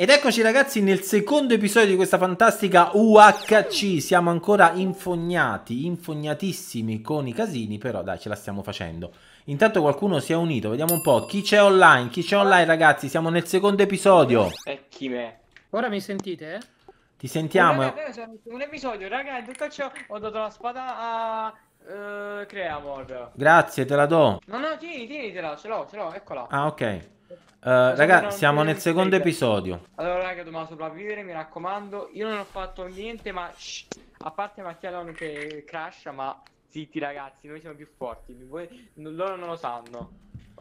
Ed eccoci ragazzi nel secondo episodio di questa fantastica UHC, siamo ancora infognati, infognatissimi con i casini, però dai ce la stiamo facendo. Intanto qualcuno si è unito, vediamo un po', chi c'è online, chi c'è online ragazzi, siamo nel secondo episodio. Ecchi me. Ora mi sentite? Ti sentiamo. Raga, un episodio, ragazzi, tutto ciò ho dato la spada a... Uh, eh, Creamor. Grazie, te la do. No, no, tieni, tienitela, ce l'ho, ce l'ho, eccola. Ah, ok. Uh, raga, siamo nel secondo episodio. Allora, raga, dobbiamo sopravvivere, mi raccomando. Io non ho fatto niente, ma shh, a parte Mattialon che crasha, ma zitti ragazzi, noi siamo più forti. Voi, loro non lo sanno.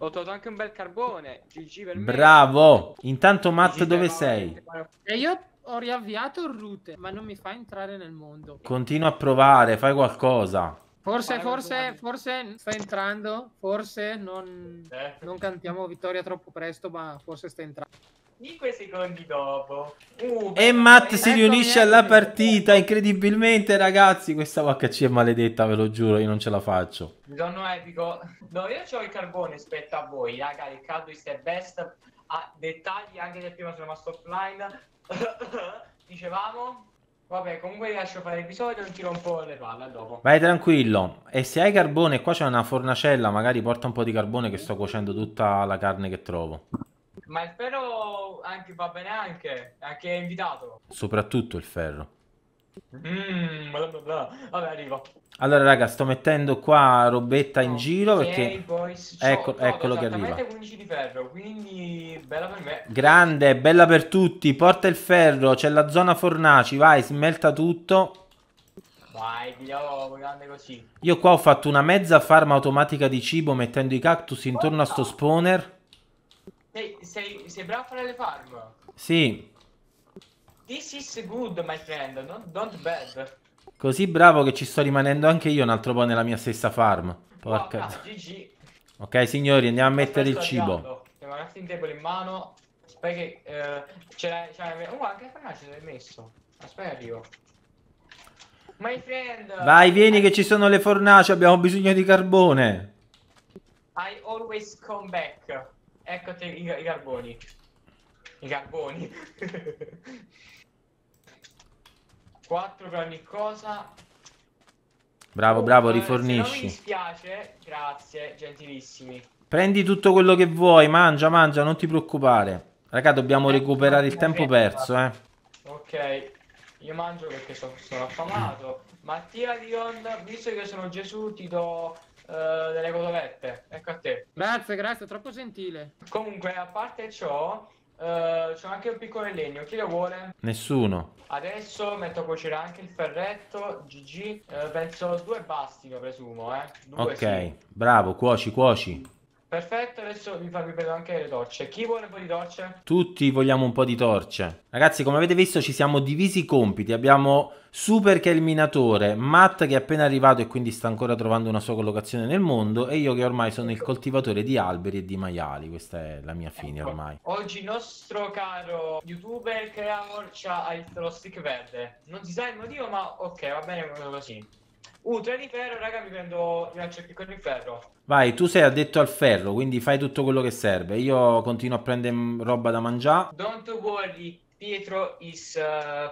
Ho trovato anche un bel carbone. GG per me. Bravo. Intanto Matt, dove sei? E io ho riavviato il router, ma non mi fa entrare nel mondo. Continua a provare, fai qualcosa. Forse, forse, forse sta entrando, forse non, eh. non cantiamo vittoria troppo presto, ma forse sta entrando. 5 secondi dopo. Uh, e Matt eh, si ecco riunisce alla partita, incredibilmente ragazzi, questa UHC è maledetta, ve lo giuro, io non ce la faccio. Donno epico. No, io ho il carbone, aspetta a voi, raga, il caldo is the best. Ah, dettagli anche del prima sono rimasto offline. Dicevamo Vabbè, comunque lascio fare l'episodio, non tiro un po' le palle a dopo. Vai tranquillo. E se hai carbone, qua c'è una fornacella, magari porta un po' di carbone che sto cuocendo tutta la carne che trovo. Ma il ferro anche, va bene anche, anche è invitato. Soprattutto il ferro. Mm, bla bla bla. Vabbè, arrivo. Allora, raga, sto mettendo qua robetta in oh, giro perché... Boys. Ecco, no, eccolo che arriva. 15 di ferro, quindi bella per me. Grande, bella per tutti. Porta il ferro, c'è la zona fornaci, vai, smelta tutto. Vai, pigliavo grande così. Io qua ho fatto una mezza farma automatica di cibo mettendo i cactus intorno oh, a sto spawner. Sei, sei, sei bravo a fare le farm? Sì. This is good, my friend, not, not bad. Così bravo che ci sto rimanendo anche io un altro po' nella mia stessa farm. Porca... Ah, ah GG. Ok, signori, andiamo a mettere il cibo. Abbiamo un crafting tempo in mano. Aspetta che... Eh, ce l'hai... oh, anche la ce l'hai messo. Aspetta, arrivo. My friend! Vai, vieni I... che ci sono le fornaci, abbiamo bisogno di carbone. I always come back. Eccoti i, i carboni. I carboni. 4 per ogni cosa. Bravo, bravo, eh, rifornisci. mi dispiace, grazie, gentilissimi. Prendi tutto quello che vuoi, mangia, mangia, non ti preoccupare. Raga, dobbiamo recuperare il tempo perso, eh. Ok, io mangio perché sono, sono affamato. Mattia Dion, visto che sono Gesù, ti do uh, delle cotolette. Ecco a te. Grazie, grazie, troppo gentile. Comunque, a parte ciò, eh, c'è anche un piccolo in legno, chi lo vuole? Nessuno. Adesso metto a cuocere anche il ferretto, GG, uh, eh, penso due bastino presumo, eh. Due ok, sì. bravo, cuoci, cuoci. Perfetto, adesso vi farvi vedere anche le torce. Chi vuole un po' di torce? Tutti vogliamo un po' di torce. Ragazzi, come avete visto ci siamo divisi i compiti. Abbiamo Super che è il minatore, Matt che è appena arrivato e quindi sta ancora trovando una sua collocazione nel mondo e io che ormai sono il coltivatore di alberi e di maiali. Questa è la mia fine ecco. ormai. Oggi il nostro caro youtuber Creamor ha il stick verde. Non si sa il motivo, ma ok, va bene è così. Uh, tre di ferro, raga, mi prendo, mi faccio il piccolo di ferro. Vai, tu sei addetto al ferro, quindi fai tutto quello che serve. Io continuo a prendere roba da mangiare. Don't worry, Pietro is, uh,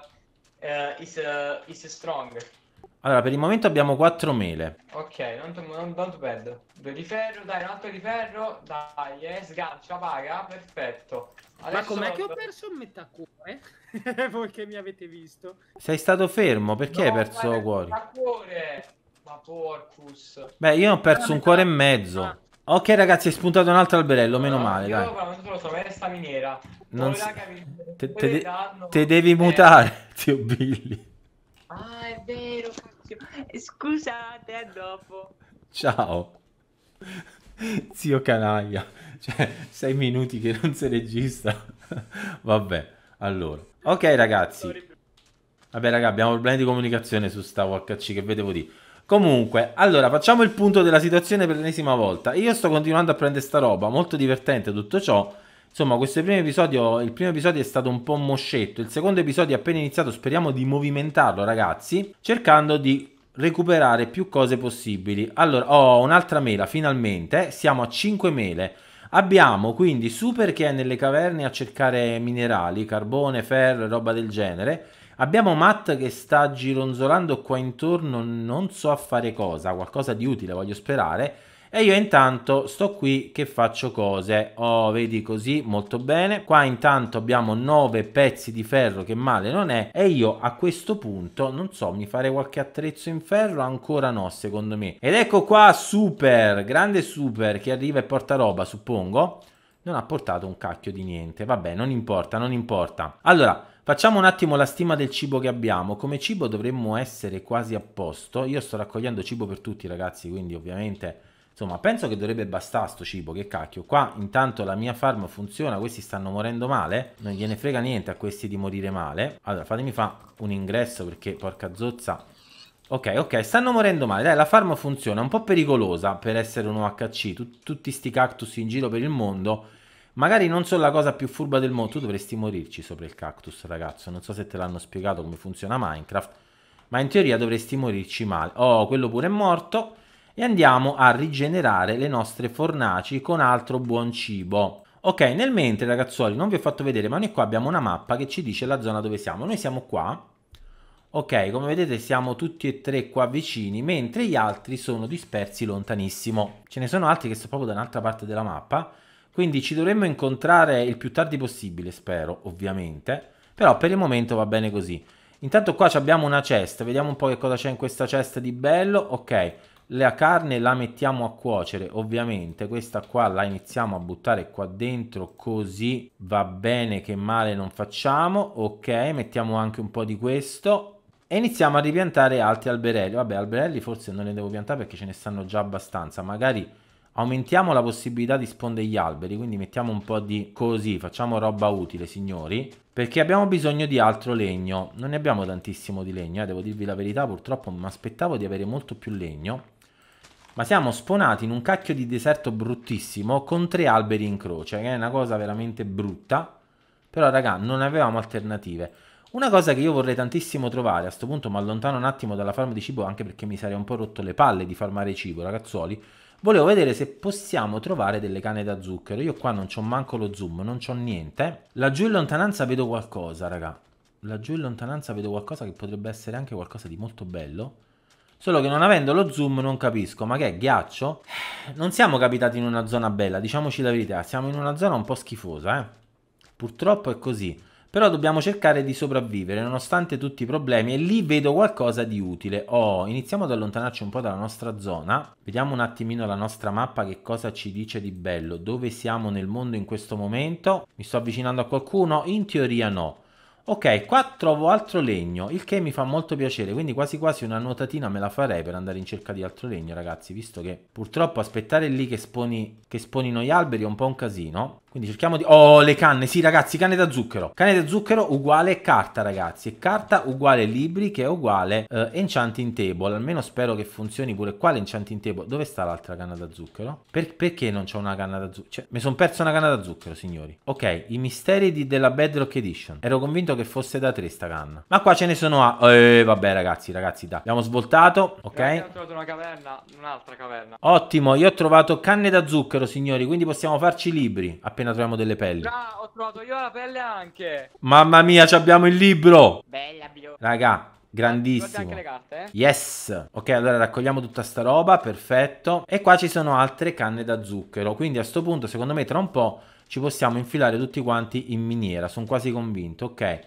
uh, is, uh, is strong. Allora, per il momento abbiamo quattro mele. Ok, non, non, non perdo. Due di ferro, dai, un altro di ferro. Dai, eh, sgancia, paga, perfetto. Adesso... Ma com'è che ho perso metà cuore? cuore, voi che mi avete visto. Sei stato fermo, perché no, hai perso ma cuori? Ma cuore, ma porcus. Beh, io ho perso un cuore e mezzo. Ok ragazzi, hai spuntato un altro alberello, meno no, male, io dai. Io so, resta miniera. Non s- te, te, de danno, te devi mutare, zio Billy. Ah, è vero, cazzo. Scusate, a dopo. Ciao. Zio canaglia. Cioè, sei minuti che non si registra. Vabbè. Allora, ok ragazzi. Vabbè raga, abbiamo problemi di comunicazione su sta UHC che vedevo di. Comunque, allora facciamo il punto della situazione per l'ennesima volta. Io sto continuando a prendere sta roba, molto divertente tutto ciò. Insomma, questo primo episodio, il primo episodio è stato un po' moscetto, il secondo episodio è appena iniziato, speriamo di movimentarlo ragazzi, cercando di recuperare più cose possibili. Allora, ho oh, un'altra mela, finalmente, siamo a 5 mele. Abbiamo quindi Super che è nelle caverne a cercare minerali, carbone, ferro, roba del genere. Abbiamo Matt che sta gironzolando qua intorno, non so a fare cosa, qualcosa di utile voglio sperare e io intanto sto qui che faccio cose oh vedi così molto bene qua intanto abbiamo 9 pezzi di ferro che male non è e io a questo punto non so mi fare qualche attrezzo in ferro ancora no secondo me ed ecco qua super grande super che arriva e porta roba suppongo non ha portato un cacchio di niente vabbè non importa non importa allora Facciamo un attimo la stima del cibo che abbiamo. Come cibo dovremmo essere quasi a posto. Io sto raccogliendo cibo per tutti, ragazzi, quindi ovviamente Insomma, penso che dovrebbe bastare sto cibo, che cacchio. Qua intanto la mia farm funziona, questi stanno morendo male. Non gliene frega niente a questi di morire male. Allora, fatemi fare un ingresso perché, porca zozza... Ok, ok, stanno morendo male. Dai, la farm funziona, è un po' pericolosa per essere un OHC. Tut tutti sti cactus in giro per il mondo. Magari non sono la cosa più furba del mondo. Tu dovresti morirci sopra il cactus, ragazzo. Non so se te l'hanno spiegato come funziona Minecraft. Ma in teoria dovresti morirci male. Oh, quello pure è morto e andiamo a rigenerare le nostre fornaci con altro buon cibo. Ok, nel mentre ragazzuoli non vi ho fatto vedere, ma noi qua abbiamo una mappa che ci dice la zona dove siamo. Noi siamo qua, ok, come vedete siamo tutti e tre qua vicini, mentre gli altri sono dispersi lontanissimo. Ce ne sono altri che sono proprio da un'altra parte della mappa, quindi ci dovremmo incontrare il più tardi possibile, spero, ovviamente. Però per il momento va bene così. Intanto qua abbiamo una cesta, vediamo un po' che cosa c'è in questa cesta di bello. Ok, la carne la mettiamo a cuocere ovviamente questa qua la iniziamo a buttare qua dentro così va bene che male non facciamo ok mettiamo anche un po' di questo e iniziamo a ripiantare altri alberelli vabbè alberelli forse non ne devo piantare perché ce ne stanno già abbastanza magari aumentiamo la possibilità di sponde gli alberi, quindi mettiamo un po' di così, facciamo roba utile signori, perché abbiamo bisogno di altro legno, non ne abbiamo tantissimo di legno, eh, devo dirvi la verità, purtroppo mi aspettavo di avere molto più legno, ma siamo sponati in un cacchio di deserto bruttissimo con tre alberi in croce, che è una cosa veramente brutta, però raga non avevamo alternative. Una cosa che io vorrei tantissimo trovare, a sto punto mi allontano un attimo dalla farma di cibo anche perché mi sarei un po' rotto le palle di farmare cibo, ragazzuoli, volevo vedere se possiamo trovare delle canne da zucchero, io qua non c'ho manco lo zoom, non c'ho niente. Laggiù in lontananza vedo qualcosa, raga, laggiù in lontananza vedo qualcosa che potrebbe essere anche qualcosa di molto bello. Solo che non avendo lo zoom non capisco, ma che è ghiaccio? Non siamo capitati in una zona bella, diciamoci la verità, siamo in una zona un po' schifosa, eh. Purtroppo è così. Però dobbiamo cercare di sopravvivere nonostante tutti i problemi e lì vedo qualcosa di utile. Oh, iniziamo ad allontanarci un po' dalla nostra zona. Vediamo un attimino la nostra mappa che cosa ci dice di bello. Dove siamo nel mondo in questo momento? Mi sto avvicinando a qualcuno? In teoria no. Ok, qua trovo altro legno, il che mi fa molto piacere, quindi quasi quasi una nuotatina me la farei per andare in cerca di altro legno, ragazzi, visto che purtroppo aspettare lì che, sponi, che sponino gli alberi è un po' un casino. Quindi cerchiamo di... Oh, le canne, sì ragazzi, canne da zucchero. Canne da zucchero uguale carta, ragazzi. E carta uguale libri che è uguale eh, enchanting table. Almeno spero che funzioni pure qua l'enchanting table. Dove sta l'altra canna da zucchero? Per perché non c'è una canna da zucchero? Cioè, mi sono perso una canna da zucchero, signori. Ok, i misteri di, della Bedrock Edition. Ero convinto che fosse da 3 sta canna. Ma qua ce ne sono a... Eh, vabbè ragazzi, ragazzi, dai. Abbiamo svoltato, ok? Ragazzi, ho trovato una caverna, un'altra caverna. Ottimo, io ho trovato canne da zucchero, signori. Quindi possiamo farci libri appena appena troviamo delle pelli. Ah, ho trovato io la pelle anche. Mamma mia, ci abbiamo il libro. Bella, blu. Raga, Grandissimo. Anche le carte, eh? Yes. Ok, allora raccogliamo tutta sta roba, perfetto. E qua ci sono altre canne da zucchero, quindi a questo punto secondo me tra un po' ci possiamo infilare tutti quanti in miniera, sono quasi convinto. Ok,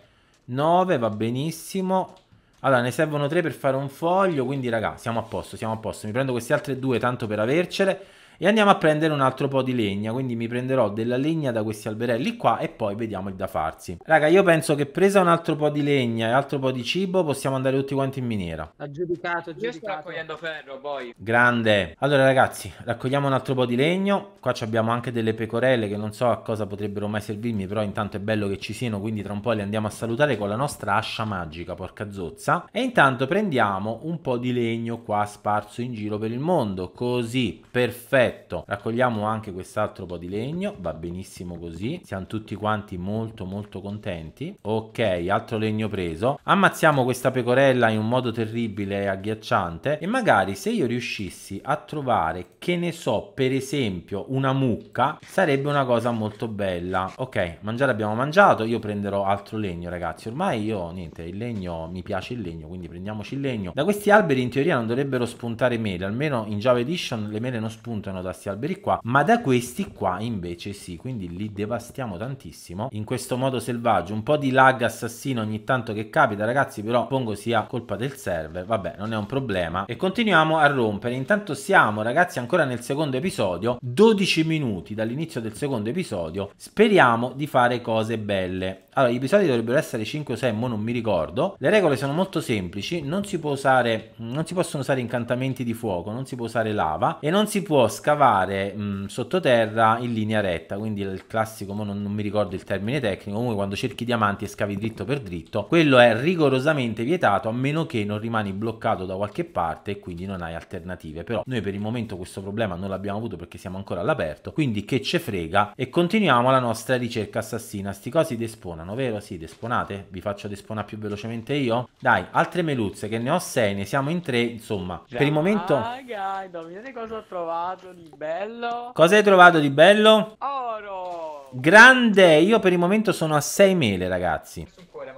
9 va benissimo. Allora, ne servono 3 per fare un foglio, quindi raga, siamo a posto, siamo a posto. Mi prendo queste altre due tanto per avercele e andiamo a prendere un altro po' di legna, quindi mi prenderò della legna da questi alberelli qua e poi vediamo il da farsi. Raga, io penso che presa un altro po' di legna e altro po' di cibo possiamo andare tutti quanti in miniera. Ha giudicato, giudicato. Io sto raccogliendo ferro, poi. Grande. Allora ragazzi, raccogliamo un altro po' di legno. Qua abbiamo anche delle pecorelle che non so a cosa potrebbero mai servirmi, però intanto è bello che ci siano, quindi tra un po' le andiamo a salutare con la nostra ascia magica, porca zozza. E intanto prendiamo un po' di legno qua sparso in giro per il mondo, così, perfetto perfetto raccogliamo anche quest'altro po' di legno va benissimo così siamo tutti quanti molto molto contenti ok altro legno preso ammazziamo questa pecorella in un modo terribile e agghiacciante e magari se io riuscissi a trovare che ne so per esempio una mucca sarebbe una cosa molto bella ok mangiare abbiamo mangiato io prenderò altro legno ragazzi ormai io niente il legno mi piace il legno quindi prendiamoci il legno da questi alberi in teoria non dovrebbero spuntare mele almeno in Java Edition le mele non spuntano lontano da sti alberi qua, ma da questi qua invece sì, quindi li devastiamo tantissimo in questo modo selvaggio, un po' di lag assassino ogni tanto che capita ragazzi, però pongo sia colpa del server, vabbè non è un problema e continuiamo a rompere, intanto siamo ragazzi ancora nel secondo episodio, 12 minuti dall'inizio del secondo episodio, speriamo di fare cose belle. Allora, gli episodi dovrebbero essere 5 o 6, mo non mi ricordo. Le regole sono molto semplici, non si può usare, non si possono usare incantamenti di fuoco, non si può usare lava e non si può scavare mh, sottoterra in linea retta, quindi il classico, non, non, mi ricordo il termine tecnico, comunque quando cerchi diamanti e scavi dritto per dritto, quello è rigorosamente vietato a meno che non rimani bloccato da qualche parte e quindi non hai alternative, però noi per il momento questo problema non l'abbiamo avuto perché siamo ancora all'aperto, quindi che ce frega e continuiamo la nostra ricerca assassina, sti cosi desponano, vero? Sì, desponate? Vi faccio desponare più velocemente io? Dai, altre meluzze che ne ho 6, ne siamo in 3, insomma, Già, per il momento... Ah, Raga, indovina cosa ho trovato? trovato di bello? Cosa hai trovato di bello? Oro! Grande! Io per il momento sono a 6 mele, ragazzi. Cuore,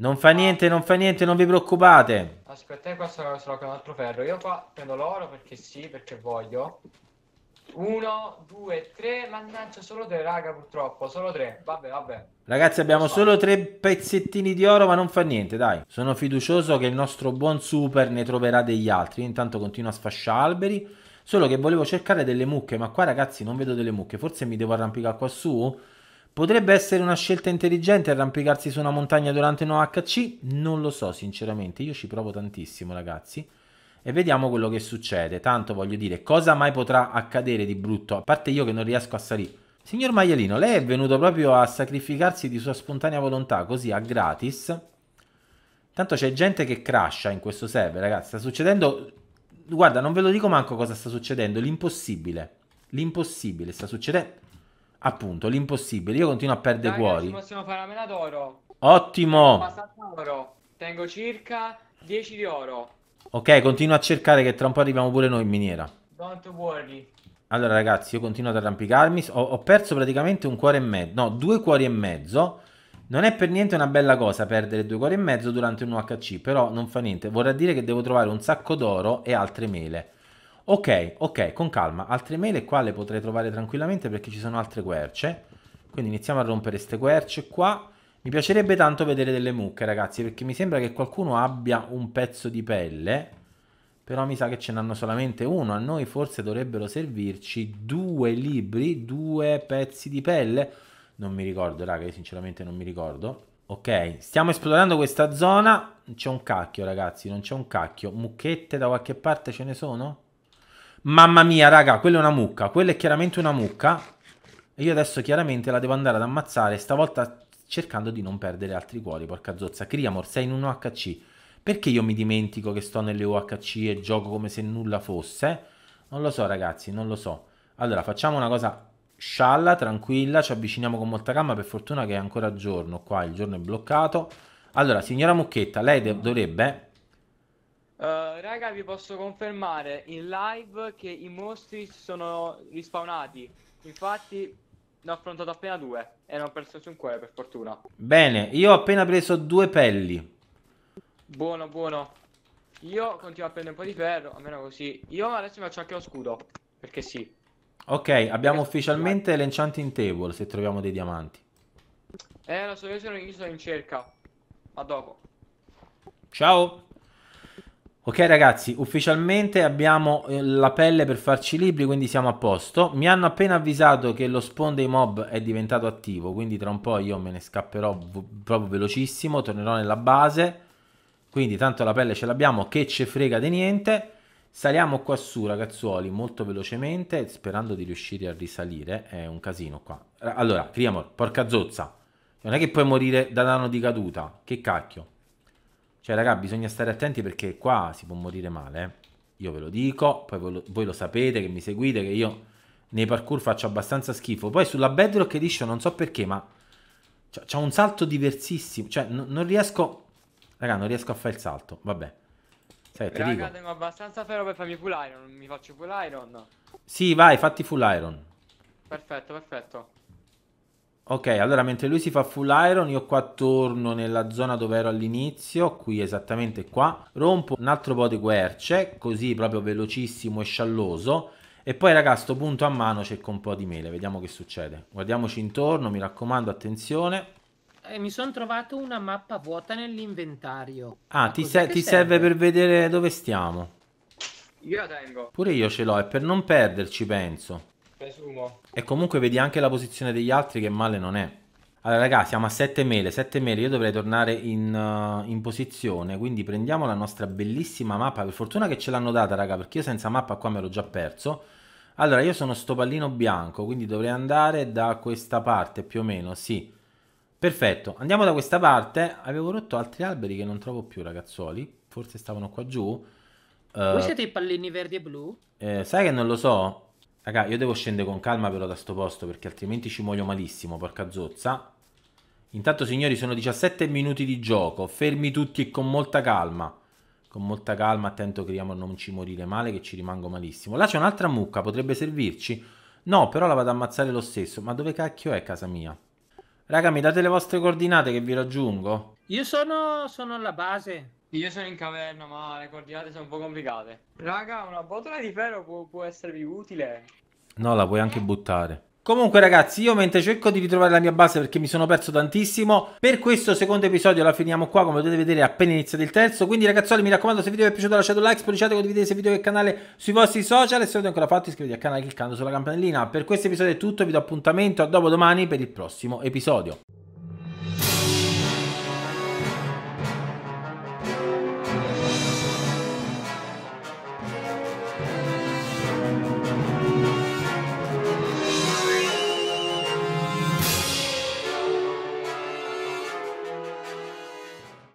non fa niente, non fa niente, non vi preoccupate. Aspetta, eh, qua sono, sono con un altro ferro. Io qua prendo l'oro perché sì, perché voglio. Uno, due, tre, mannaggia, solo tre, raga, purtroppo, solo tre, vabbè, vabbè. Ragazzi, abbiamo solo tre pezzettini di oro, ma non fa niente, dai. Sono fiducioso che il nostro buon super ne troverà degli altri. Io intanto continuo a sfasciare alberi. Solo che volevo cercare delle mucche, ma qua ragazzi non vedo delle mucche. Forse mi devo arrampicare qua su? Potrebbe essere una scelta intelligente arrampicarsi su una montagna durante un OHC? Non lo so sinceramente, io ci provo tantissimo ragazzi. E vediamo quello che succede. Tanto voglio dire, cosa mai potrà accadere di brutto? A parte io che non riesco a salire. Signor Maialino, lei è venuto proprio a sacrificarsi di sua spontanea volontà, così a gratis. Tanto c'è gente che crasha in questo server, ragazzi. Sta succedendo guarda, non ve lo dico manco cosa sta succedendo, l'impossibile. L'impossibile sta succedendo. Appunto, l'impossibile. Io continuo a perdere Dai, cuori. possiamo fare la mela d'oro. Ottimo. Tengo circa 10 di oro. Ok, continuo a cercare che tra un po' arriviamo pure noi in miniera. Don't worry. Allora ragazzi, io continuo ad arrampicarmi. Ho, ho perso praticamente un cuore e mezzo. No, due cuori e mezzo. Non è per niente una bella cosa perdere due cuori e mezzo durante un UHC, però non fa niente. Vorrà dire che devo trovare un sacco d'oro e altre mele. Ok, ok, con calma. Altre mele qua le potrei trovare tranquillamente perché ci sono altre querce. Quindi iniziamo a rompere queste querce qua. Mi piacerebbe tanto vedere delle mucche, ragazzi, perché mi sembra che qualcuno abbia un pezzo di pelle. Però mi sa che ce n'hanno solamente uno. A noi forse dovrebbero servirci due libri, due pezzi di pelle non mi ricordo, raga, io sinceramente non mi ricordo. Ok, stiamo esplorando questa zona. C'è un cacchio, ragazzi, non c'è un cacchio. Mucchette da qualche parte ce ne sono? Mamma mia, raga, quella è una mucca. Quella è chiaramente una mucca. E io adesso chiaramente la devo andare ad ammazzare. Stavolta cercando di non perdere altri cuori, porca zozza. Criamor, sei in un OHC. Perché io mi dimentico che sto nelle OHC e gioco come se nulla fosse? Non lo so, ragazzi, non lo so. Allora, facciamo una cosa scialla, tranquilla, ci avviciniamo con molta calma, per fortuna che è ancora giorno, qua il giorno è bloccato. Allora, signora Mucchetta, lei dovrebbe... Uh, raga, vi posso confermare in live che i mostri si sono rispawnati. Infatti, ne ho affrontato appena due e non ho perso un cuore, per fortuna. Bene, io ho appena preso due pelli. Buono, buono. Io continuo a prendere un po' di ferro, almeno così. Io adesso mi faccio anche lo scudo, perché sì. Ok, abbiamo ufficialmente l'enchanting table se troviamo dei diamanti. Eh, lo so, io sono, io sono in cerca. A dopo. Ciao. Ok ragazzi, ufficialmente abbiamo eh, la pelle per farci libri, quindi siamo a posto. Mi hanno appena avvisato che lo spawn dei mob è diventato attivo, quindi tra un po' io me ne scapperò proprio velocissimo, tornerò nella base. Quindi tanto la pelle ce l'abbiamo, che ce frega di niente. Saliamo qua su ragazzuoli molto velocemente sperando di riuscire a risalire, è un casino qua. Allora, Criamor, porca zozza, non è che puoi morire da danno di caduta, che cacchio. Cioè raga, bisogna stare attenti perché qua si può morire male, eh. io ve lo dico, poi voi lo, voi lo sapete che mi seguite, che io nei parkour faccio abbastanza schifo. Poi sulla bedrock edition non so perché, ma c'è un salto diversissimo, cioè non riesco, raga, non riesco a fare il salto, vabbè. Cioè, ti Raga, dico. abbastanza ferro per farmi full iron. Mi faccio full iron. Sì, vai, fatti full iron. Perfetto, perfetto. Ok, allora mentre lui si fa full iron, io qua torno nella zona dove ero all'inizio, qui esattamente qua, rompo un altro po' di querce, così proprio velocissimo e scialloso, e poi raga, a sto punto a mano cerco un po' di mele, vediamo che succede. Guardiamoci intorno, mi raccomando, attenzione eh, mi sono trovato una mappa vuota nell'inventario. Ah, ti, se ti serve? serve per vedere dove stiamo. Io la tengo. Pure io ce l'ho, è per non perderci, penso. Presumo. E comunque vedi anche la posizione degli altri che male non è. Allora raga, siamo a 7 mele, 7 mele, io dovrei tornare in, uh, in, posizione, quindi prendiamo la nostra bellissima mappa, per fortuna che ce l'hanno data raga, perché io senza mappa qua me l'ho già perso. Allora, io sono sto pallino bianco, quindi dovrei andare da questa parte più o meno, sì. Perfetto, andiamo da questa parte. Avevo rotto altri alberi che non trovo più, ragazzuoli. Forse stavano qua giù. Uh, Voi siete i pallini verdi e blu? Eh, sai che non lo so. Raga, io devo scendere con calma però da sto posto perché altrimenti ci muoio malissimo, porca zozza. Intanto signori sono 17 minuti di gioco, fermi tutti e con molta calma. Con molta calma, attento che non ci morire male che ci rimango malissimo. Là c'è un'altra mucca, potrebbe servirci? No, però la vado ad ammazzare lo stesso. Ma dove cacchio è casa mia? Raga, mi date le vostre coordinate che vi raggiungo? Io sono, sono alla base. Io sono in caverna, ma le coordinate sono un po' complicate. Raga, una botola di ferro può, può esservi utile. No, la puoi anche buttare. Comunque ragazzi, io mentre cerco di ritrovare la mia base perché mi sono perso tantissimo, per questo secondo episodio la finiamo qua, come potete vedere appena iniziato il terzo. Quindi ragazzuoli, mi raccomando, se il video vi è piaciuto lasciate un like, spogliate, condividete se il video e canale sui vostri social e se non l'avete ancora fatto iscrivetevi al canale cliccando sulla campanellina. Per questo episodio è tutto, vi do appuntamento a dopo domani per il prossimo episodio.